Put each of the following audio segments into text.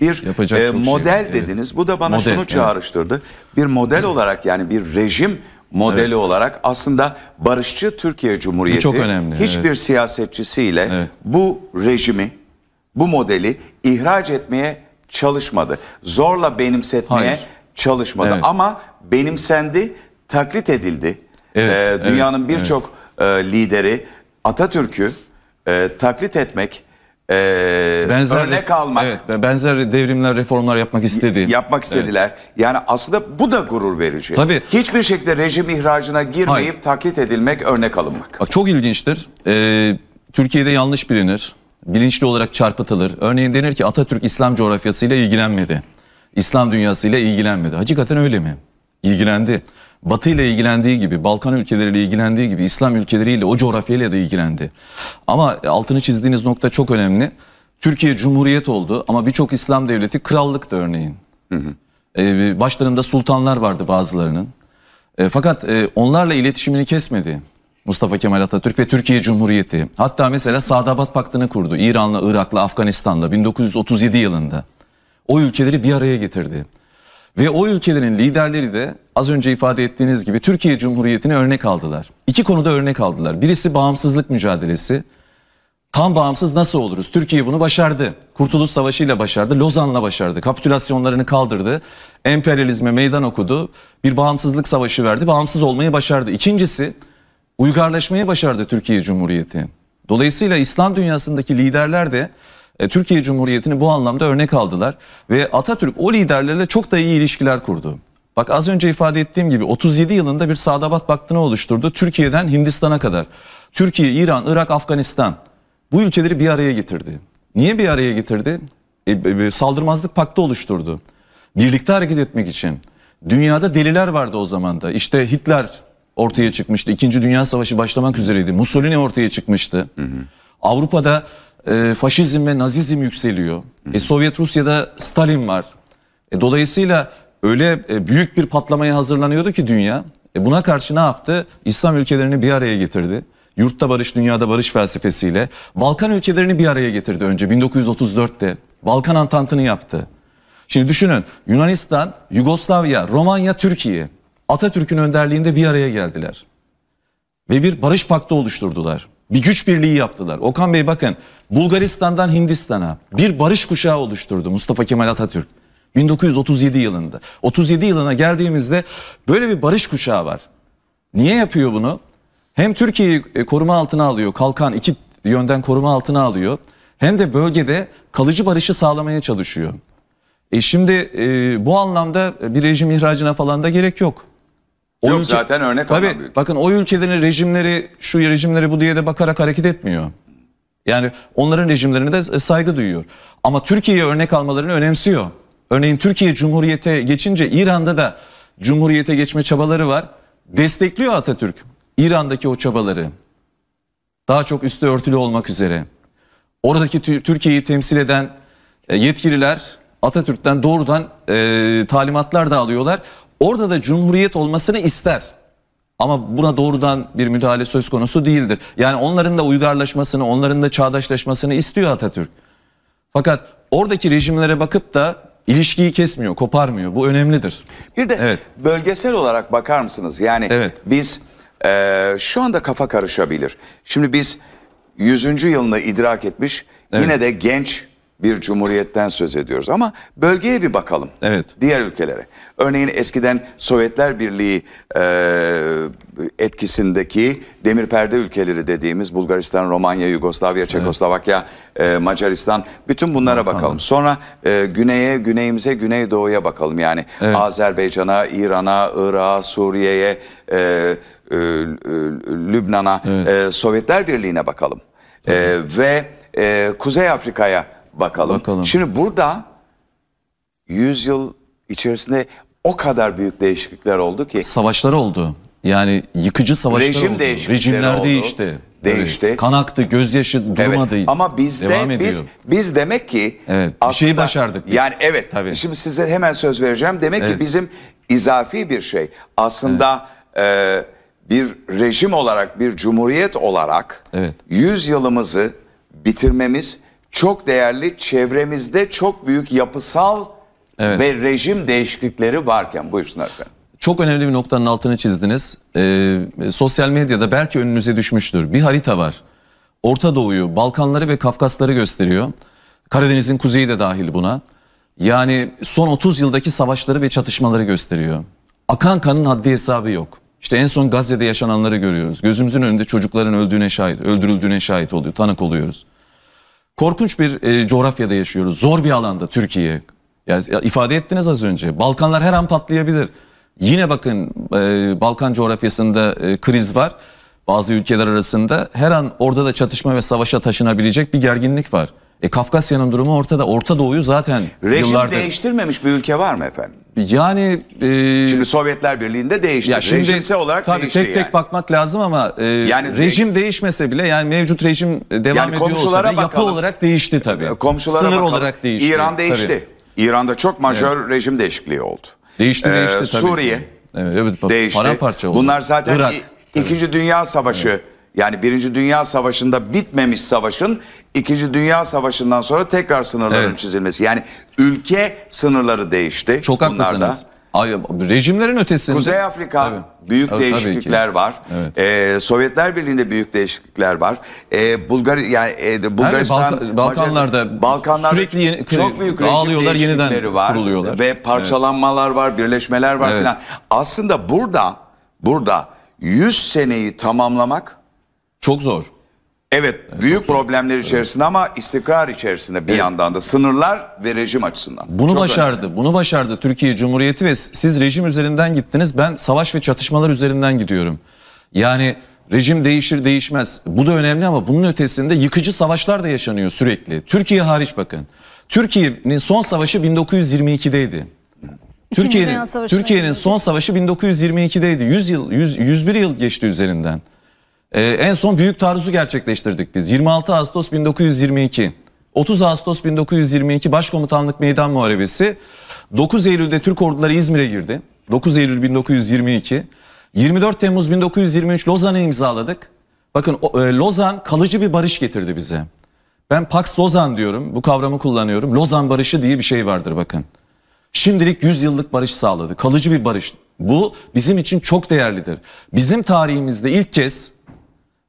bir e, şey model şey, dediniz. Evet. Bu da bana model, şunu çağrıştırdı. Evet. Bir model olarak yani bir rejim modeli evet. olarak aslında barışçı Türkiye Cumhuriyeti bu çok önemli, hiçbir evet. siyasetçisiyle evet. bu rejimi, bu modeli ihraç etmeye çalışmadı. Zorla benimsetmeye Hayır. çalışmadı evet. ama benimsendi, taklit edildi. Evet, ee, dünyanın evet, birçok evet. E, lideri Atatürk'ü e, taklit etmek e, benzer, örnek almak. Evet, benzer devrimler, reformlar yapmak istedi. Yapmak istediler. Evet. Yani aslında bu da gurur verici. Tabii. Hiçbir şekilde rejim ihracına girmeyip Hayır. taklit edilmek, örnek alınmak. Çok ilginçtir. Ee, Türkiye'de yanlış bilinir. Bilinçli olarak çarpıtılır. Örneğin denir ki Atatürk İslam coğrafyasıyla ilgilenmedi. İslam dünyasıyla ilgilenmedi. Hakikaten öyle mi? İlgilendi. Batı ile ilgilendiği gibi, Balkan ülkeleriyle ilgilendiği gibi İslam ülkeleriyle o coğrafyayla da ilgilendi. Ama altını çizdiğiniz nokta çok önemli. Türkiye Cumhuriyet oldu ama birçok İslam devleti krallık da örneğin. Hı hı. Ee, başlarında sultanlar vardı bazılarının. E, fakat e, onlarla iletişimini kesmedi Mustafa Kemal Atatürk ve Türkiye Cumhuriyeti. Hatta mesela Sadabat Paktı'nı kurdu İran'la, Irak'la, Afganistan'la 1937 yılında. O ülkeleri bir araya getirdi. Ve o ülkelerin liderleri de az önce ifade ettiğiniz gibi Türkiye Cumhuriyeti'ne örnek aldılar. İki konuda örnek aldılar. Birisi bağımsızlık mücadelesi. Tam bağımsız nasıl oluruz? Türkiye bunu başardı. Kurtuluş Savaşı ile başardı, Lozan'la başardı. Kapitülasyonlarını kaldırdı, emperyalizme meydan okudu. Bir bağımsızlık savaşı verdi, bağımsız olmayı başardı. İkincisi, uygarlaşmayı başardı Türkiye Cumhuriyeti. Dolayısıyla İslam dünyasındaki liderler de e, Türkiye Cumhuriyeti'ni bu anlamda örnek aldılar ve Atatürk o liderlerle çok da iyi ilişkiler kurdu. Bak az önce ifade ettiğim gibi 37 yılında bir Sadabat Baktı'nı oluşturdu. Türkiye'den Hindistan'a kadar. Türkiye, İran, Irak, Afganistan bu ülkeleri bir araya getirdi. Niye bir araya getirdi? E, e, e, saldırmazlık paktı oluşturdu. Birlikte hareket etmek için. Dünyada deliler vardı o zaman da. İşte Hitler ortaya çıkmıştı. İkinci Dünya Savaşı başlamak üzereydi. Mussolini ortaya çıkmıştı. Hı hı. Avrupa'da e, faşizm ve nazizm yükseliyor. E, hı hı. E, Sovyet Rusya'da Stalin var. E, dolayısıyla öyle e, büyük bir patlamaya hazırlanıyordu ki dünya. E, buna karşı ne yaptı? İslam ülkelerini bir araya getirdi. Yurtta barış, dünyada barış felsefesiyle. Balkan ülkelerini bir araya getirdi önce 1934'te. Balkan Antantı'nı yaptı. Şimdi düşünün Yunanistan, Yugoslavya, Romanya, Türkiye Atatürk'ün önderliğinde bir araya geldiler. Ve bir barış paktı oluşturdular. Bir güç birliği yaptılar. Okan Bey bakın Bulgaristan'dan Hindistan'a bir barış kuşağı oluşturdu Mustafa Kemal Atatürk. 1937 yılında. 37 yılına geldiğimizde böyle bir barış kuşağı var. Niye yapıyor bunu? Hem Türkiye'yi e, koruma altına alıyor, kalkan iki yönden koruma altına alıyor. Hem de bölgede kalıcı barışı sağlamaya çalışıyor. E şimdi e, bu anlamda e, bir rejim ihracına falan da gerek yok. O yok ülke, zaten örnek tabii, büyük. Bakın o ülkelerin rejimleri şu rejimleri bu diye de bakarak hareket etmiyor. Yani onların rejimlerine de e, saygı duyuyor. Ama Türkiye'ye örnek almalarını önemsiyor. Örneğin Türkiye Cumhuriyete geçince İran'da da Cumhuriyete geçme çabaları var. Destekliyor Atatürk İran'daki o çabaları. Daha çok üstü örtülü olmak üzere. Oradaki Türkiye'yi temsil eden e, yetkililer Atatürk'ten doğrudan e, talimatlar da alıyorlar. Orada da cumhuriyet olmasını ister. Ama buna doğrudan bir müdahale söz konusu değildir. Yani onların da uygarlaşmasını, onların da çağdaşlaşmasını istiyor Atatürk. Fakat oradaki rejimlere bakıp da İlişkiyi kesmiyor, koparmıyor. Bu önemlidir. Bir de evet. bölgesel olarak bakar mısınız? Yani evet. biz e, şu anda kafa karışabilir. Şimdi biz 100. yılını idrak etmiş evet. yine de genç bir cumhuriyetten söz ediyoruz. Ama bölgeye bir bakalım. Evet. Diğer ülkelere. Örneğin eskiden Sovyetler Birliği e, etkisindeki demir perde ülkeleri dediğimiz Bulgaristan, Romanya, Yugoslavya, Çekoslovakya, evet. e, Macaristan bütün bunlara Bakalım. bakalım. Sonra e, güneye, güneyimize, güneydoğuya bakalım. Yani evet. Azerbaycan'a, İran'a, Irak'a, Suriye'ye, e, e, Lübnan'a, evet. e, Sovyetler Birliği'ne bakalım. E, ve e, Kuzey Afrika'ya bakalım. bakalım. Şimdi burada 100 yıl içerisinde o kadar büyük değişiklikler oldu ki. Savaşlar oldu. Yani yıkıcı savaşlar Rejim oldu. Rejimler oldu. değişti. Değişti. Evet. Kan aktı, gözyaşı durmadı. Evet. Ama bizde Devam biz biz demek ki evet. bir şeyi başardık biz. Yani evet. Tabii. Şimdi size hemen söz vereceğim. Demek evet. ki bizim izafi bir şey. Aslında evet. e, bir rejim olarak, bir cumhuriyet olarak evet. 100 yılımızı bitirmemiz çok değerli çevremizde çok büyük yapısal evet. ve rejim değişiklikleri varken buyursunlar efendim. Çok önemli bir noktanın altını çizdiniz. Ee, sosyal medyada belki önünüze düşmüştür. Bir harita var. Orta Doğu'yu, Balkanları ve Kafkasları gösteriyor. Karadeniz'in kuzeyi de dahil buna. Yani son 30 yıldaki savaşları ve çatışmaları gösteriyor. Akan kanın haddi hesabı yok. İşte en son Gazze'de yaşananları görüyoruz. Gözümüzün önünde çocukların öldüğüne şahit, öldürüldüğüne şahit oluyor, tanık oluyoruz korkunç bir e, coğrafyada yaşıyoruz. Zor bir alanda Türkiye. Yani ifade ettiniz az önce. Balkanlar her an patlayabilir. Yine bakın e, Balkan coğrafyasında e, kriz var. Bazı ülkeler arasında her an orada da çatışma ve savaşa taşınabilecek bir gerginlik var. E, Kafkasya'nın durumu ortada. Orta Doğu'yu zaten Rejim yıllardır... değiştirmemiş bir ülke var mı efendim? Yani... E, şimdi Sovyetler Birliği'nde değişti. Ya şimdi, Rejimsel olarak tabii değişti tek yani. tek bakmak lazım ama e, yani rejim de... değişmese bile yani mevcut rejim devam yani ediyor olsa da bakalım. yapı olarak değişti tabii. E, komşulara Sınır bakalım. olarak değişti. İran değişti. Tabii. İran'da çok majör evet. rejim değişikliği oldu. Değişti ee, değişti tabii. Suriye evet, evet, değişti. Paramparça oldu. Bunlar zaten Irak, tabii. İkinci Dünya Savaşı... Evet yani Birinci Dünya Savaşı'nda bitmemiş savaşın İkinci Dünya Savaşı'ndan sonra tekrar sınırların evet. çizilmesi. Yani ülke sınırları değişti. Çok haklısınız. Ay, rejimlerin ötesinde. Kuzey Afrika tabii. büyük tabii, değişiklikler var. Evet. Ee, Sovyetler Birliği'nde büyük değişiklikler var. Ee, Bulgar yani e, Bulgaristan Balkan, Balkanlarda, Balkanlarda sürekli yeni, çok büyük ağlıyorlar yeniden var. kuruluyorlar. Ve parçalanmalar evet. var, birleşmeler var evet. filan. Aslında burada burada 100 seneyi tamamlamak çok zor. Evet, evet büyük problemler içerisinde evet. ama istikrar içerisinde bir evet. yandan da sınırlar ve rejim açısından. Bunu Çok başardı. Önemli. Bunu başardı Türkiye Cumhuriyeti ve siz rejim üzerinden gittiniz. Ben savaş ve çatışmalar üzerinden gidiyorum. Yani rejim değişir değişmez. Bu da önemli ama bunun ötesinde yıkıcı savaşlar da yaşanıyor sürekli. Türkiye hariç bakın. Türkiye'nin son savaşı 1922'deydi. Türkiye'nin Türkiye'nin son savaşı 1922'deydi. 100 yıl 100, 101 yıl geçti üzerinden. Ee, en son büyük taarruzu gerçekleştirdik biz. 26 Ağustos 1922. 30 Ağustos 1922 Başkomutanlık Meydan Muharebesi. 9 Eylül'de Türk orduları İzmir'e girdi. 9 Eylül 1922. 24 Temmuz 1923 Lozan'ı imzaladık. Bakın e, Lozan kalıcı bir barış getirdi bize. Ben Pax Lozan diyorum. Bu kavramı kullanıyorum. Lozan barışı diye bir şey vardır bakın. Şimdilik 100 yıllık barış sağladı. Kalıcı bir barış. Bu bizim için çok değerlidir. Bizim tarihimizde ilk kez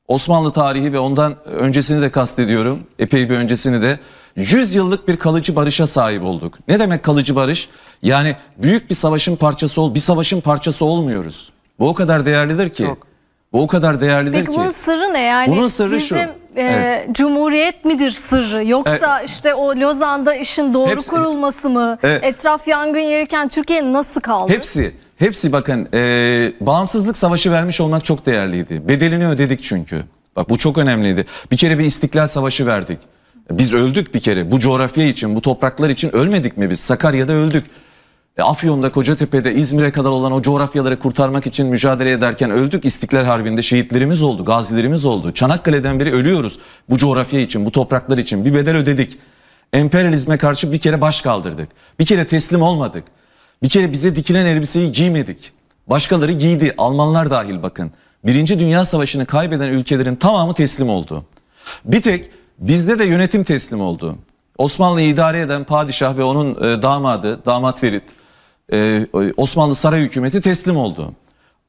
Osmanlı tarihi ve ondan öncesini de kastediyorum. Epey bir öncesini de. 100 yıllık bir kalıcı barışa sahip olduk. Ne demek kalıcı barış? Yani büyük bir savaşın parçası ol, bir savaşın parçası olmuyoruz. Bu o kadar değerlidir ki. Çok. Bu o kadar değerlidir Peki ki. Peki bunun sırrı ne yani? Bunun sırrı bizim... şu e, cumhuriyet midir sırrı yoksa evet. işte o Lozan'da işin doğru hepsi, kurulması mı? Evet. Etraf yangın yerken Türkiye nasıl kaldı? Hepsi. Hepsi bakın e, bağımsızlık savaşı vermiş olmak çok değerliydi. Bedelini ödedik çünkü. Bak bu çok önemliydi. Bir kere bir istiklal savaşı verdik. Biz öldük bir kere bu coğrafya için, bu topraklar için ölmedik mi biz? Sakarya'da öldük. E, Afyon'da, Kocatepe'de, İzmir'e kadar olan o coğrafyaları kurtarmak için mücadele ederken öldük. İstiklal Harbi'nde şehitlerimiz oldu, gazilerimiz oldu. Çanakkale'den beri ölüyoruz bu coğrafya için, bu topraklar için. Bir bedel ödedik. Emperyalizme karşı bir kere baş kaldırdık. Bir kere teslim olmadık. Bir kere bize dikilen elbiseyi giymedik. Başkaları giydi, Almanlar dahil bakın. Birinci Dünya Savaşı'nı kaybeden ülkelerin tamamı teslim oldu. Bir tek bizde de yönetim teslim oldu. Osmanlı'yı idare eden padişah ve onun e, damadı, damat Ferit, e, Osmanlı saray hükümeti teslim oldu.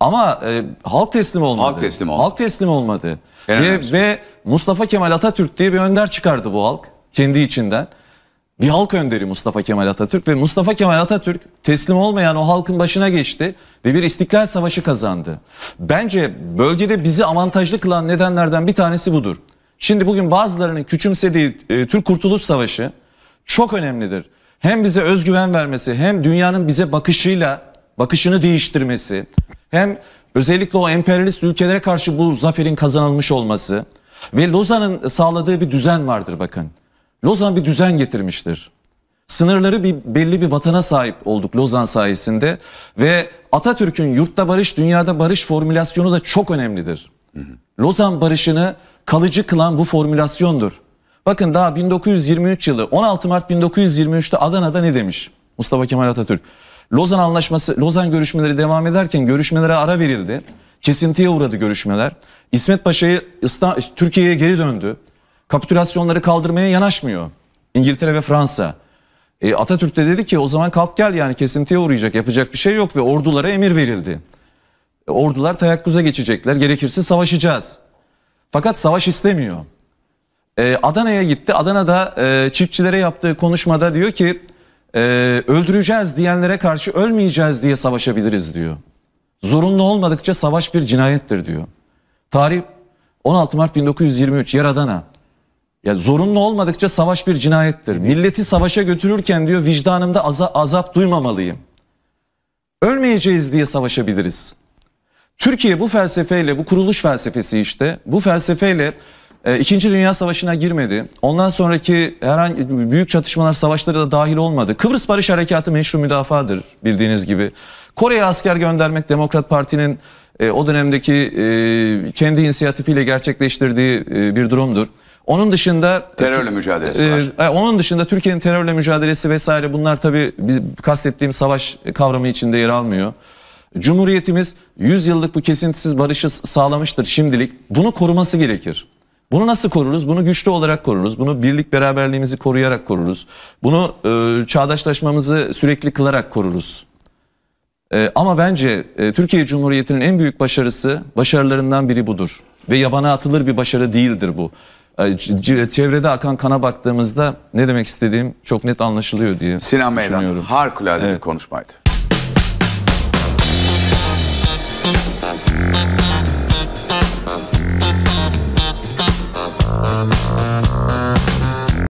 Ama e, halk teslim olmadı. Halk teslim olmadı. Halk teslim olmadı. ve, ve Mustafa Kemal Atatürk diye bir önder çıkardı bu halk kendi içinden. Bir halk önderi Mustafa Kemal Atatürk ve Mustafa Kemal Atatürk teslim olmayan o halkın başına geçti ve bir istiklal savaşı kazandı. Bence bölgede bizi avantajlı kılan nedenlerden bir tanesi budur. Şimdi bugün bazılarının küçümsediği e, Türk Kurtuluş Savaşı çok önemlidir hem bize özgüven vermesi hem dünyanın bize bakışıyla bakışını değiştirmesi hem özellikle o emperyalist ülkelere karşı bu zaferin kazanılmış olması ve Lozan'ın sağladığı bir düzen vardır bakın. Lozan bir düzen getirmiştir. Sınırları bir belli bir vatana sahip olduk Lozan sayesinde ve Atatürk'ün yurtta barış, dünyada barış formülasyonu da çok önemlidir. Hı hı. Lozan barışını kalıcı kılan bu formülasyondur. Bakın daha 1923 yılı 16 Mart 1923'te Adana'da ne demiş Mustafa Kemal Atatürk? Lozan anlaşması, Lozan görüşmeleri devam ederken görüşmelere ara verildi. Kesintiye uğradı görüşmeler. İsmet Paşa'yı Türkiye'ye geri döndü. Kapitülasyonları kaldırmaya yanaşmıyor. İngiltere ve Fransa. E, Atatürk de dedi ki o zaman kalk gel yani kesintiye uğrayacak yapacak bir şey yok ve ordulara emir verildi. E, ordular tayakkuza geçecekler gerekirse savaşacağız. Fakat savaş istemiyor. Ee, Adana'ya gitti. Adana'da e, çiftçilere yaptığı konuşmada diyor ki e, öldüreceğiz diyenlere karşı ölmeyeceğiz diye savaşabiliriz diyor. Zorunlu olmadıkça savaş bir cinayettir diyor. Tarih 16 Mart 1923 yer Adana. Ya zorunlu olmadıkça savaş bir cinayettir. Milleti savaşa götürürken diyor vicdanımda aza, azap duymamalıyım. Ölmeyeceğiz diye savaşabiliriz. Türkiye bu felsefeyle, bu kuruluş felsefesi işte, bu felsefeyle ee, İkinci Dünya Savaşı'na girmedi. Ondan sonraki herhangi büyük çatışmalar, savaşları da dahil olmadı. Kıbrıs Barış Harekatı meşru müdafadır bildiğiniz gibi. Kore'ye asker göndermek Demokrat Parti'nin e, o dönemdeki e, kendi inisiyatifiyle gerçekleştirdiği e, bir durumdur. Onun dışında e, terörle mücadelesi e, var. E, onun dışında Türkiye'nin terörle mücadelesi vesaire bunlar tabii biz kastettiğim savaş kavramı içinde yer almıyor. Cumhuriyetimiz 100 yıllık bu kesintisiz barışı sağlamıştır şimdilik. Bunu koruması gerekir. Bunu nasıl koruruz? Bunu güçlü olarak koruruz. Bunu birlik beraberliğimizi koruyarak koruruz. Bunu e, çağdaşlaşmamızı sürekli kılarak koruruz. E, ama bence e, Türkiye Cumhuriyeti'nin en büyük başarısı, başarılarından biri budur. Ve yabana atılır bir başarı değildir bu. E, çevrede akan kana baktığımızda ne demek istediğim çok net anlaşılıyor diye Sinan Meydan harikulade evet. bir konuşmaydı.